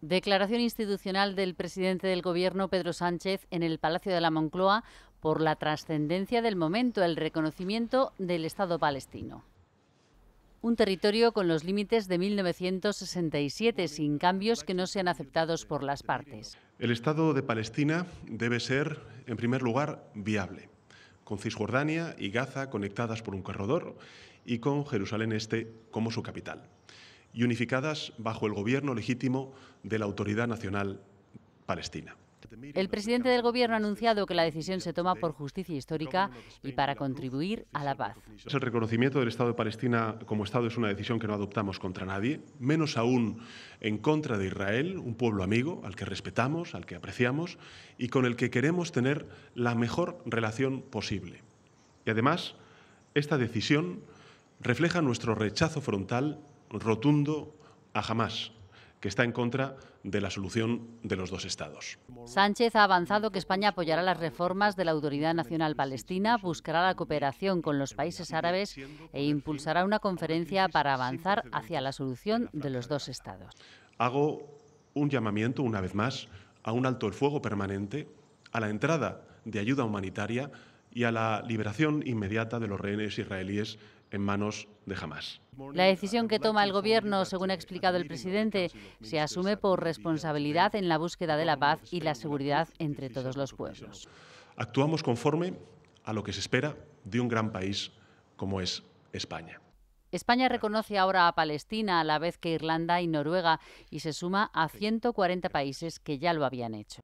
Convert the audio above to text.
Declaración institucional del presidente del Gobierno, Pedro Sánchez, en el Palacio de la Moncloa por la trascendencia del momento, el reconocimiento del Estado palestino. Un territorio con los límites de 1967, sin cambios que no sean aceptados por las partes. El Estado de Palestina debe ser, en primer lugar, viable, con Cisjordania y Gaza conectadas por un corredor y con Jerusalén Este como su capital y unificadas bajo el gobierno legítimo de la Autoridad Nacional Palestina. El presidente del Gobierno ha anunciado que la decisión se toma por justicia histórica y para contribuir a la paz. El reconocimiento del Estado de Palestina como Estado es una decisión que no adoptamos contra nadie, menos aún en contra de Israel, un pueblo amigo al que respetamos, al que apreciamos y con el que queremos tener la mejor relación posible. Y además, esta decisión refleja nuestro rechazo frontal rotundo a jamás que está en contra de la solución de los dos estados. Sánchez ha avanzado que España apoyará las reformas de la Autoridad Nacional Palestina, buscará la cooperación con los países árabes e impulsará una conferencia para avanzar hacia la solución de los dos estados. Hago un llamamiento, una vez más, a un alto el fuego permanente, a la entrada de ayuda humanitaria y a la liberación inmediata de los rehenes israelíes en manos de Hamas. La decisión que toma el gobierno, según ha explicado el presidente, se asume por responsabilidad en la búsqueda de la paz y la seguridad entre todos los pueblos. Actuamos conforme a lo que se espera de un gran país como es España. España reconoce ahora a Palestina a la vez que Irlanda y Noruega y se suma a 140 países que ya lo habían hecho.